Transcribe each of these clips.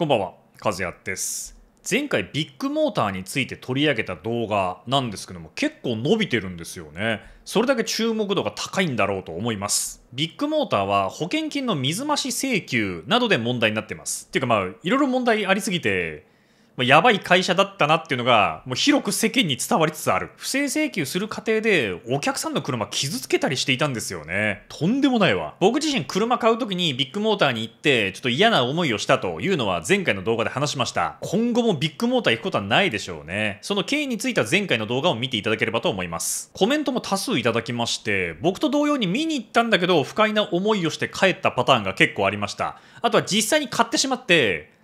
こんばんは、和也です。前回ビッグモーターについて取り上げた動画なんですけども結構伸びてるんですよねそれだけ注目度が高いんだろうと思いますビッグモーターは保険金の水増し請求などで問題になってますっていうかまあいろいろ問題ありすぎてまあ、やばい会社だったなっていうのが、もう広く世間に伝わりつつある。不正請求する過程で、お客さんの車傷つけたりしていたんですよね。とんでもないわ。僕自身車買う時にビッグモーターに行って、ちょっと嫌な思いをしたというのは前回の動画で話しました。今後もビッグモーター行くことはないでしょうね。その経緯については前回の動画を見ていただければと思います。コメントも多数いただきまして、僕と同様に見に行ったんだけど、不快な思いをして帰ったパターンが結構ありました。あとは実際に買ってしまって、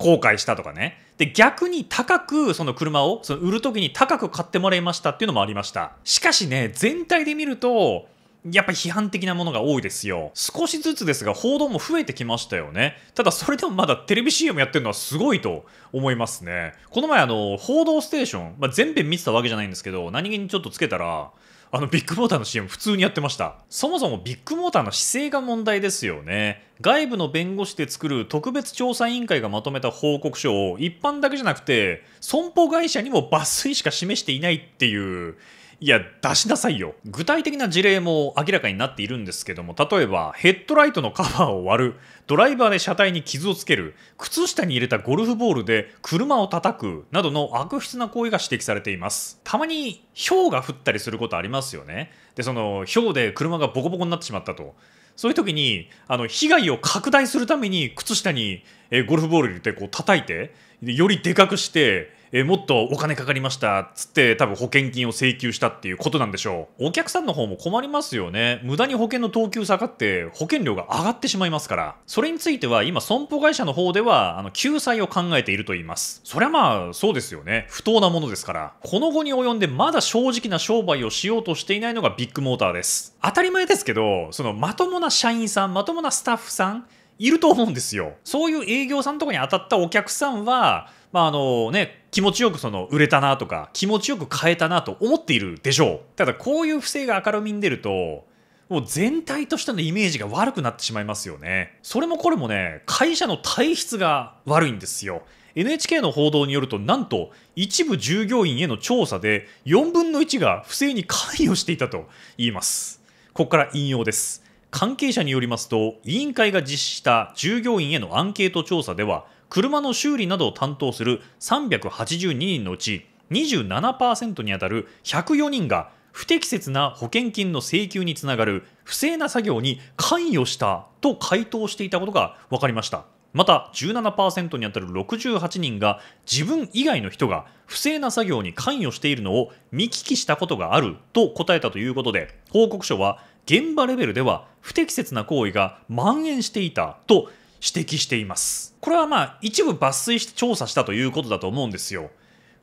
後悔したとかね。で、逆に高く、その車を、その売る時に高く買ってもらいましたっていうのもありました。しかしね、全体で見ると、やっぱ批判的なものが多いですよ。少しずつですが、報道も増えてきましたよね。ただ、それでもまだテレビ CM やってるのはすごいと思いますね。この前、あの、報道ステーション、まあ、全編見てたわけじゃないんですけど、何気にちょっとつけたら、あのビッグモーターの CM 普通にやってましたそもそもビッグモーターの姿勢が問題ですよね外部の弁護士で作る特別調査委員会がまとめた報告書を一般だけじゃなくて損保会社にも抜粋しか示していないっていういや出しなさいよ具体的な事例も明らかになっているんですけども例えばヘッドライトのカバーを割るドライバーで車体に傷をつける靴下に入れたゴルフボールで車を叩くなどの悪質な行為が指摘されていますたまに氷が降ったりすることありますよねでその氷で車がボコボコになってしまったとそういう時にあの被害を拡大するために靴下に、えゴルフボール入れてこう叩いてよりでかくしてえー、もっとお金かかりましたっつって多分保険金を請求したっていうことなんでしょうお客さんの方も困りますよね無駄に保険の等級下がって保険料が上がってしまいますからそれについては今損保会社の方ではあの救済を考えていると言いますそりゃまあそうですよね不当なものですからこの後に及んでまだ正直な商売をしようとしていないのがビッグモーターです当たり前ですけどそのまともな社員さんまともなスタッフさんいると思うんですよそういう営業さんとかに当たったお客さんはまああのね、気持ちよくその売れたなとか気持ちよく買えたなと思っているでしょうただこういう不正が明るみに出るともう全体としてのイメージが悪くなってしまいますよねそれもこれもね会社の体質が悪いんですよ NHK の報道によるとなんと一部従業員への調査で4分の1が不正に関与していたと言いますここから引用です関係者によりますと委員会が実施した従業員へのアンケート調査では車の修理などを担当する382人のうち27%に当たる104人が不適切な保険金の請求につながる不正な作業に関与したと回答していたことが分かりましたまた17%に当たる68人が自分以外の人が不正な作業に関与しているのを見聞きしたことがあると答えたということで報告書は現場レベルでは不適切な行為が蔓延していたと指摘しています。これはまあ一部抜粋して調査したということだと思うんですよ。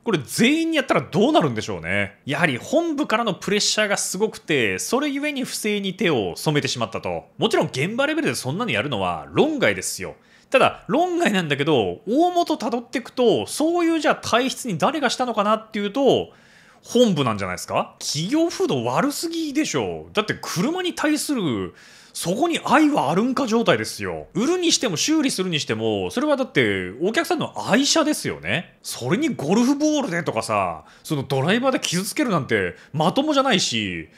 これ全員にやったらどうなるんでしょうね。やはり本部からのプレッシャーがすごくて、それゆえに不正に手を染めてしまったと。もちろん現場レベルでそんなのやるのは論外ですよ。ただ、論外なんだけど、大元たどっていくと、そういうじゃあ体質に誰がしたのかなっていうと、本部なんじゃないですか企業風土悪すぎでしょだって車に対するそこに愛はあるんか状態ですよ。売るにしても修理するにしても、それはだってお客さんの愛車ですよね。それにゴルフボールでとかさ、そのドライバーで傷つけるなんてまともじゃないし、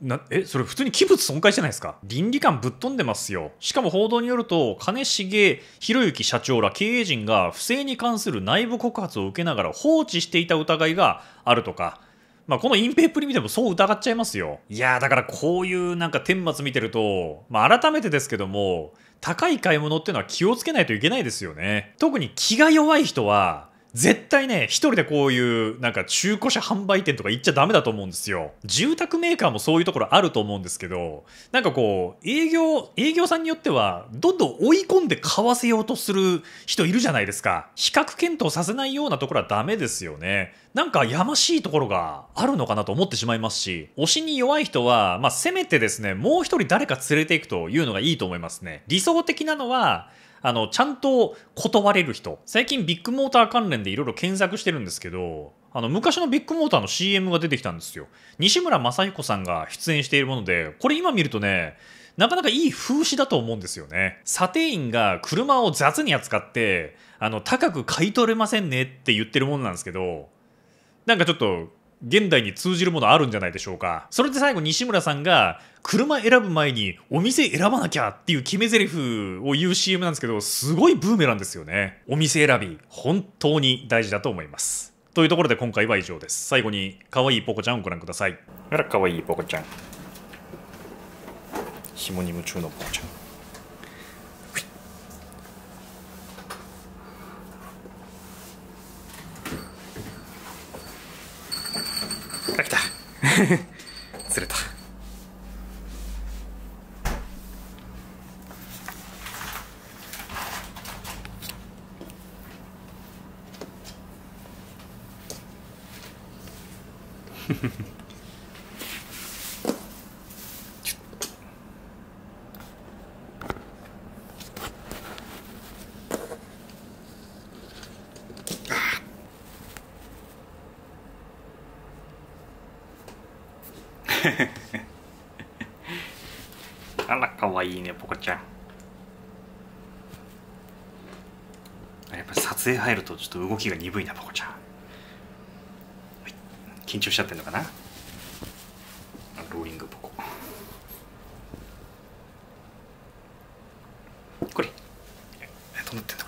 なえそれ普通に器物損壊じゃないですか倫理観ぶっ飛んでますよしかも報道によると金重博之社長ら経営陣が不正に関する内部告発を受けながら放置していた疑いがあるとかまあ、この隠蔽っぷり見てもそう疑っちゃいますよ。いやだからこういうなんか顛末見てると、まあ、改めてですけども、高い買い物っていうのは気をつけないといけないですよね。特に気が弱い人は、絶対ね、一人でこういうなんか中古車販売店とか行っちゃダメだと思うんですよ。住宅メーカーもそういうところあると思うんですけど、なんかこう、営業、営業さんによっては、どんどん追い込んで買わせようとする人いるじゃないですか。比較検討させないようなところはダメですよね。なんかやましいところがあるのかなと思ってしまいますし、推しに弱い人は、まあせめてですね、もう一人誰か連れていくというのがいいと思いますね。理想的なのは、あのちゃんと断れる人最近ビッグモーター関連でいろいろ検索してるんですけどあの昔のビッグモーターの CM が出てきたんですよ西村雅彦さんが出演しているものでこれ今見るとねなかなかいい風刺だと思うんですよね査定員が車を雑に扱ってあの高く買い取れませんねって言ってるもんなんですけどなんかちょっと現代に通じるものあるんじゃないでしょうかそれで最後西村さんが車選ぶ前にお店選ばなきゃっていう決め台詞を言う CM なんですけどすごいブーメランですよねお店選び本当に大事だと思いますというところで今回は以上です最後に可愛いポコちゃんをご覧くださいあら可愛いポコちゃん紐に夢中のポコちゃん 釣れたフフフ。あらかわいいねポコちゃんやっぱ撮影入るとちょっと動きが鈍いなポコちゃん、緊張しちゃってんのかなローリングポコこれどうなってんの